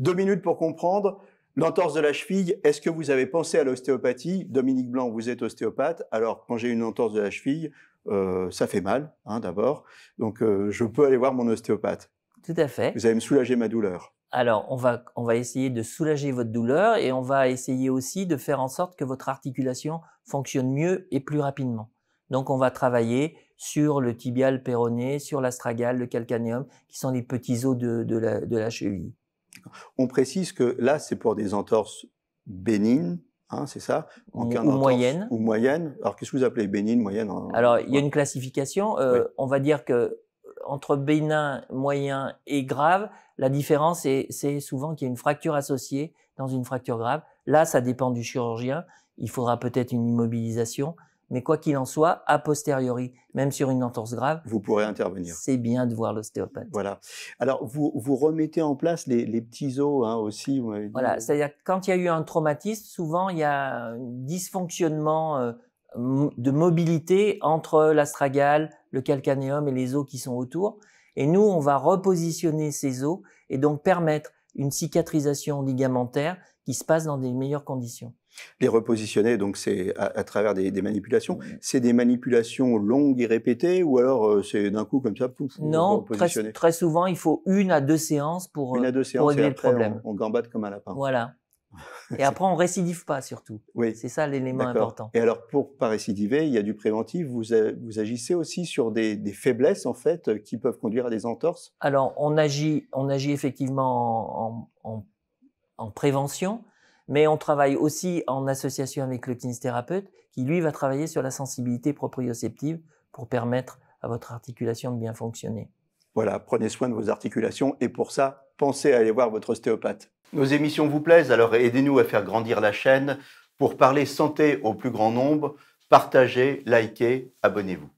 Deux minutes pour comprendre l'entorse de la cheville. Est-ce que vous avez pensé à l'ostéopathie Dominique Blanc, vous êtes ostéopathe. Alors, quand j'ai une entorse de la cheville, euh, ça fait mal, hein, d'abord. Donc, euh, je peux aller voir mon ostéopathe. Tout à fait. Vous allez me soulager ma douleur. Alors, on va, on va essayer de soulager votre douleur et on va essayer aussi de faire en sorte que votre articulation fonctionne mieux et plus rapidement. Donc, on va travailler sur le tibial péroné, sur l'astragale, le calcaneum, qui sont les petits os de, de la cheville. On précise que là, c'est pour des entorses bénignes, hein, c'est ça en ou, moyenne. Ou moyenne. Alors, qu'est-ce que vous appelez bénigne, moyenne Alors, il y a une classification. Euh, on va dire que entre bénin, moyen et grave, la différence, c'est souvent qu'il y a une fracture associée dans une fracture grave. Là, ça dépend du chirurgien. Il faudra peut-être une immobilisation. Mais quoi qu'il en soit, a posteriori, même sur une entorse grave, vous pourrez intervenir. C'est bien de voir l'ostéopathe. Voilà. Alors, vous, vous remettez en place les, les petits os hein, aussi. Voilà, c'est-à-dire quand il y a eu un traumatisme, souvent il y a un dysfonctionnement euh, de mobilité entre l'astragale, le calcanéum et les os qui sont autour. Et nous, on va repositionner ces os et donc permettre une cicatrisation ligamentaire qui se passe dans des meilleures conditions. Les repositionner, donc c'est à, travers des, manipulations. C'est des manipulations longues et répétées, ou alors euh, c'est d'un coup comme ça. Pouf, non, très, souvent il faut une à deux séances pour, une à euh, deux séances, pour régler le problème. On, on gambade comme un lapin. Voilà. Et après, on récidive pas surtout. Oui. C'est ça l'élément important. Et alors, pour pas récidiver, il y a du préventif. Vous, vous agissez aussi sur des, faiblesses en fait euh, qui peuvent conduire à des entorses. Alors, on agit, on agit effectivement en, en prévention, mais on travaille aussi en association avec le kinésithérapeute, qui lui va travailler sur la sensibilité proprioceptive pour permettre à votre articulation de bien fonctionner. Voilà, prenez soin de vos articulations et pour ça, pensez à aller voir votre ostéopathe. Nos émissions vous plaisent, alors aidez-nous à faire grandir la chaîne pour parler santé au plus grand nombre. Partagez, likez, abonnez-vous.